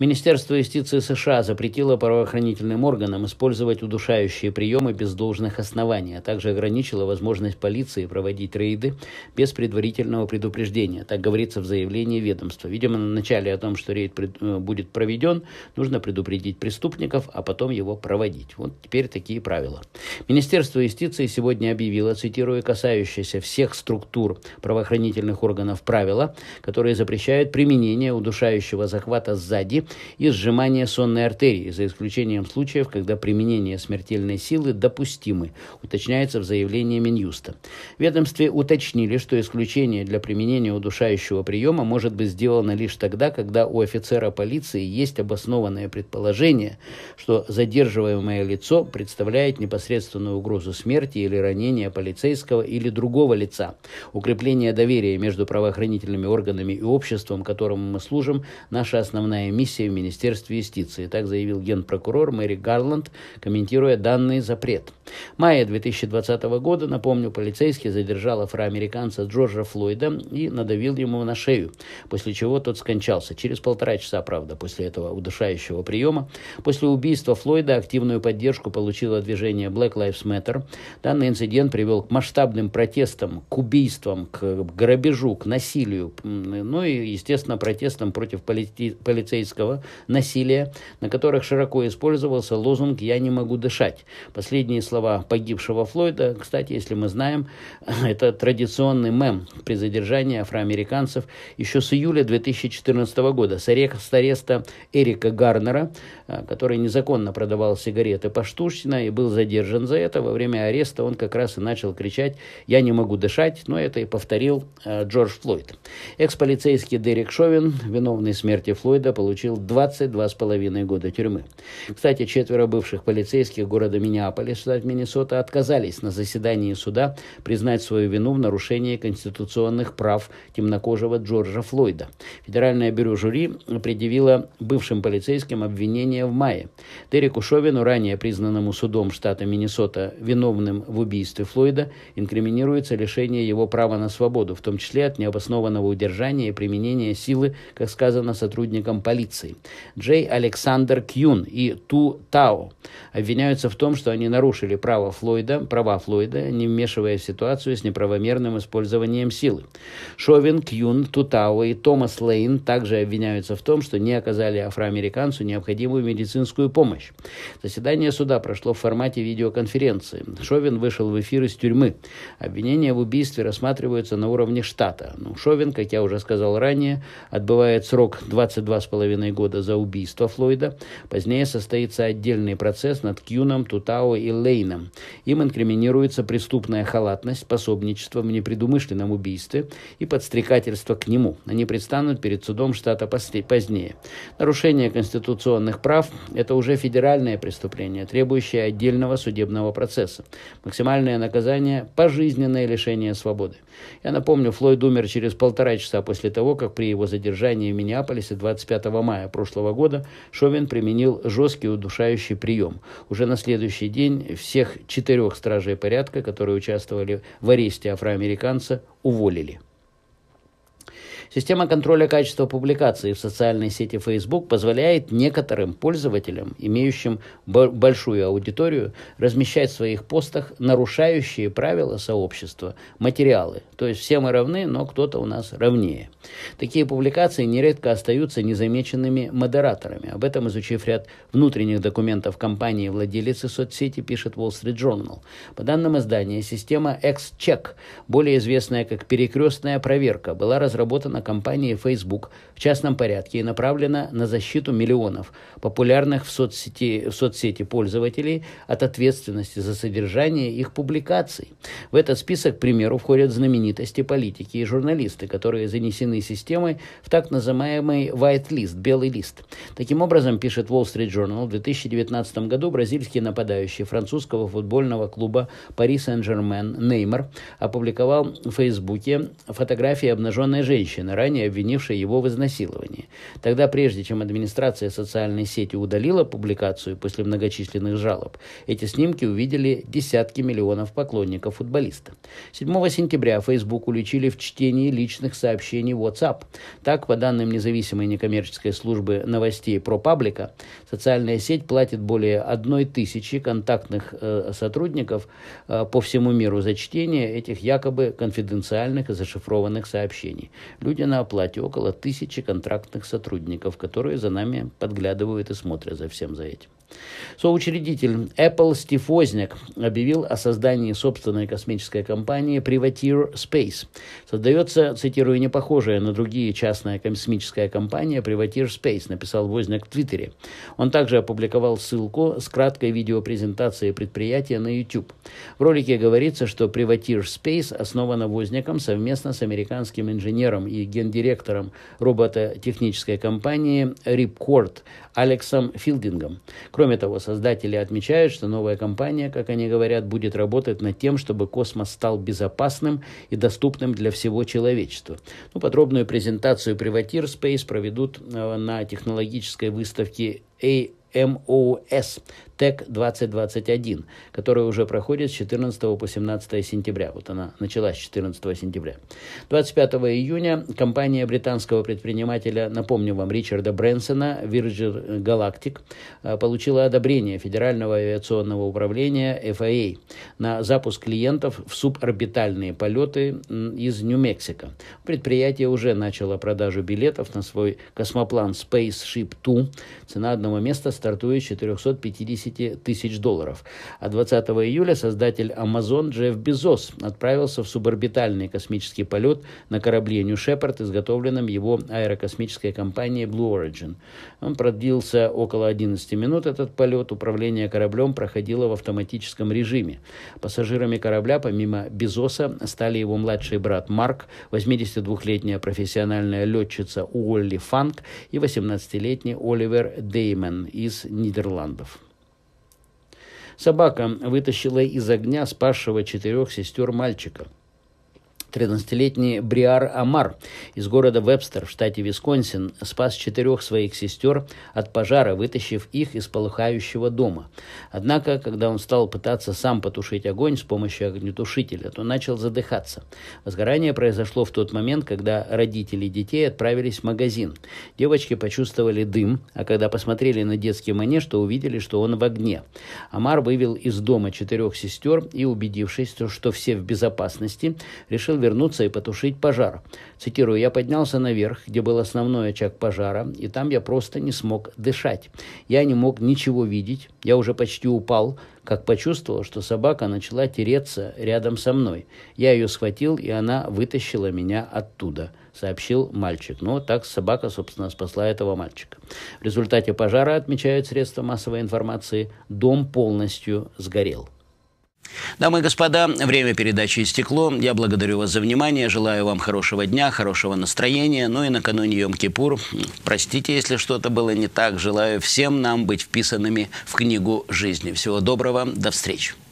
Министерство юстиции США запретило правоохранительным органам использовать удушающие приемы без должных оснований, а также ограничило возможность полиции проводить рейды без предварительного предупреждения. Так говорится в заявлении ведомства. Видимо, на начале о том, что рейд пред, э, будет проведен, нужно предупредить преступников, а потом его проводить. Вот теперь такие правила. Министерство юстиции сегодня объявило, цитируя, касающиеся всех структур правоохранительных органов правила, которые запрещают применение удушающего захвата сзади и сжимания сонной артерии, за исключением случаев, когда применение смертельной силы допустимы, уточняется в заявлении Минюста. В ведомстве уточнили, что исключение для применения удушающего приема может быть сделано лишь тогда, когда у офицера полиции есть обоснованное предположение, что задерживаемое лицо представляет непосредственную угрозу смерти или ранения полицейского или другого лица. Укрепление доверия между правоохранительными органами и обществом, которому мы служим, наша основная миссия комиссия в Министерстве юстиции. Так заявил генпрокурор Мэри Гарланд, комментируя данный запрет. В мае 2020 года, напомню, полицейский задержал афроамериканца Джорджа Флойда и надавил ему на шею, после чего тот скончался. Через полтора часа, правда, после этого удушающего приема. После убийства Флойда активную поддержку получило движение Black Lives Matter. Данный инцидент привел к масштабным протестам, к убийствам, к грабежу, к насилию, ну и, естественно, протестам против полицейского права, насилия, на которых широко использовался лозунг «Я не могу дышать». Последние слова погибшего Флойда, кстати, если мы знаем, это традиционный мем при задержании афроамериканцев еще с июля 2014 года с ареста Эрика Гарнера, э, который незаконно продавал сигареты поштучно и был задержан за это. Во время ареста он как раз и начал кричать «Я не могу дышать», но это и повторил э, Джордж Флойд. Экс-полицейский Дерек Шовин, виновный смерти Флойда, получил 22,5 года тюрьмы. Кстати, четверо бывших полицейских города Миннеаполис, штат Миннесота, отказались на заседании суда признать свою вину в нарушении конституционных прав темнокожего Джорджа Флойда. Федеральное бюро жюри предъявило бывшим полицейским обвинение в мае. Дереку Шовину, ранее признанному судом штата Миннесота виновным в убийстве Флойда, инкриминируется лишение его права на свободу, в том числе от необоснованного удержания и применения силы, как сказано сотрудникам полиции. Штаты, Джей Александр Кьюн и Ту Тао обвиняются в том, что они нарушили право Флойда, права Флойда, не вмешиваясь в ситуацию с неправомерным использованием силы. Шовин, Кьюн, Ту Тао и Томас Лейн также обвиняются в том, что не оказали афроамериканцу необходимую медицинскую помощь. Заседание суда прошло в формате видеоконференции. Шовин вышел в эфир из тюрьмы. Обвинения в убийстве рассматриваются на уровне штата. Но ну, Шовин, как я уже сказал ранее, отбывает срок 22,5 года года за убийство Флойда. Позднее состоится отдельный процесс над Кьюном, Тутао и Лейном. Им инкриминируется преступная халатность, пособничество в непредумышленном убийстве и подстрекательство к нему. Они предстанут перед судом штата позднее. Нарушение конституционных прав – это уже федеральное преступление, требующее отдельного судебного процесса. Максимальное наказание – пожизненное лишение свободы. Я напомню, Флойд умер через полтора часа после того, как при его задержании в Миннеаполисе 25 мая мая прошлого года Шовин применил жесткий удушающий прием. Уже на следующий день всех четырех стражей порядка, которые участвовали в аресте афроамериканца, уволили. Система контроля качества публикации в социальной сети Facebook позволяет некоторым пользователям, имеющим большую аудиторию, размещать в своих постах нарушающие правила сообщества материалы. То есть все мы равны, но кто-то у нас равнее. Такие публикации нередко остаются незамеченными модераторами. Об этом, изучив ряд внутренних документов компании владелицы соцсети, пишет Wall Street Journal. По данным издания, система X-Check, более известная как перекрестная проверка, была разработана создана компанией Facebook в частном порядке и направлена на защиту миллионов популярных в соцсети, в соцсети пользователей от ответственности за содержание их публикаций. В этот список, к примеру, входят знаменитости, политики и журналисты, которые занесены системой в так называемый white list, белый лист. Таким образом, пишет Wall Street Journal, в 2019 году бразильский нападающий французского футбольного клуба Paris Saint-Germain Неймар опубликовал в Фейсбуке фотографии обнаженной женщины, женщины, ранее обвинившей его в изнасиловании. Тогда, прежде чем администрация социальной сети удалила публикацию после многочисленных жалоб, эти снимки увидели десятки миллионов поклонников футболиста. 7 сентября Facebook уличили в чтении личных сообщений WhatsApp. Так, по данным независимой некоммерческой службы новостей ProPublica, социальная сеть платит более одной тысячи контактных э, сотрудников э, по всему миру за чтение этих якобы конфиденциальных и зашифрованных сообщений. Люди на оплате около тысячи контрактных сотрудников, которые за нами подглядывают и смотрят за всем за этим. Соучредитель Apple Стив Возняк объявил о создании собственной космической компании Privateer Space. Создается, цитирую, непохожая на другие частная космическая компания Privateer Space, написал Возняк в Твиттере. Он также опубликовал ссылку с краткой видеопрезентацией предприятия на YouTube. В ролике говорится, что Privateer Space основана Возняком совместно с американским инженером и гендиректором робототехнической компании Ripcord Алексом Филдингом. Кроме того, создатели отмечают, что новая компания, как они говорят, будет работать над тем, чтобы космос стал безопасным и доступным для всего человечества. Ну, подробную презентацию Privateer Space проведут э, на технологической выставке AMOS ТЭК-2021, которая уже проходит с 14 по 17 сентября. Вот она началась 14 сентября. 25 июня компания британского предпринимателя, напомню вам, Ричарда Брэнсона, Virgin Galactic, э, получила одобрение Федерального авиационного управления FAA на запуск клиентов в суборбитальные полеты из Нью-Мексико. Предприятие уже начало продажу билетов на свой космоплан Spaceship 2. Цена одного места стартует с 450 70 тысяч долларов. А 20 июля создатель Amazon Джефф Безос отправился в суборбитальный космический полет на корабле New Shepard, изготовленном его аэрокосмической компанией Blue Origin. Он продлился около 11 минут этот полет. Управление кораблем проходило в автоматическом режиме. Пассажирами корабля, помимо Безоса, стали его младший брат Марк, 82-летняя профессиональная летчица Уолли Фанк и 18-летний Оливер Деймен из Нидерландов. Собака вытащила из огня спасшего четырех сестер мальчика – 13-летний Бриар Амар из города Вебстер в штате Висконсин спас четырех своих сестер от пожара, вытащив их из полыхающего дома. Однако, когда он стал пытаться сам потушить огонь с помощью огнетушителя, то начал задыхаться. Возгорание произошло в тот момент, когда родители детей отправились в магазин. Девочки почувствовали дым, а когда посмотрели на детский манеж, то увидели, что он в огне. Амар вывел из дома четырех сестер и, убедившись, что все в безопасности, решил вернуться вернуться и потушить пожар. Цитирую, я поднялся наверх, где был основной очаг пожара, и там я просто не смог дышать. Я не мог ничего видеть, я уже почти упал, как почувствовал, что собака начала тереться рядом со мной. Я ее схватил, и она вытащила меня оттуда, сообщил мальчик. Но так собака, собственно, спасла этого мальчика. В результате пожара, отмечают средства массовой информации, дом полностью сгорел. Дамы и господа, время передачи истекло. Я благодарю вас за внимание, желаю вам хорошего дня, хорошего настроения. Ну и накануне Йом-Кипур, простите, если что-то было не так, желаю всем нам быть вписанными в книгу жизни. Всего доброго, до встречи.